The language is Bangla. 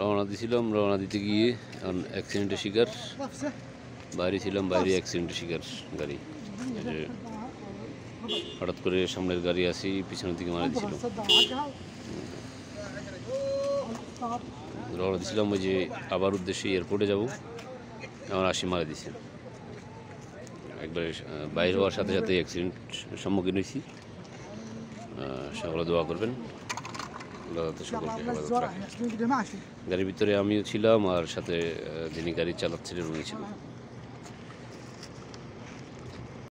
রওনা দিছিলাম রওনা দিতে গিয়ে এখন অ্যাক্সিডেন্টের শিকার বাইরে ছিলাম বাইরে অ্যাক্সিডেন্টের শিকার গাড়ি হঠাৎ করে সামনের গাড়ি আসি পিছনের দিকে মারা দিছিল রওনা দিছিলাম ওই যে আবার উদ্দেশ্যে এয়ারপোর্টে যাব আমার আসি মারা দিছে একবারে বাইরে হওয়ার সাথে সাথে অ্যাক্সিডেন্ট সম্মুখীন হয়েছি সকলে দোয়া করবেন আল্লাহ গাড়ির ভিতরে আমিও ছিলাম আর সাথে যিনি গাড়ি চালাচ্ছিলেন উনি ছিলেন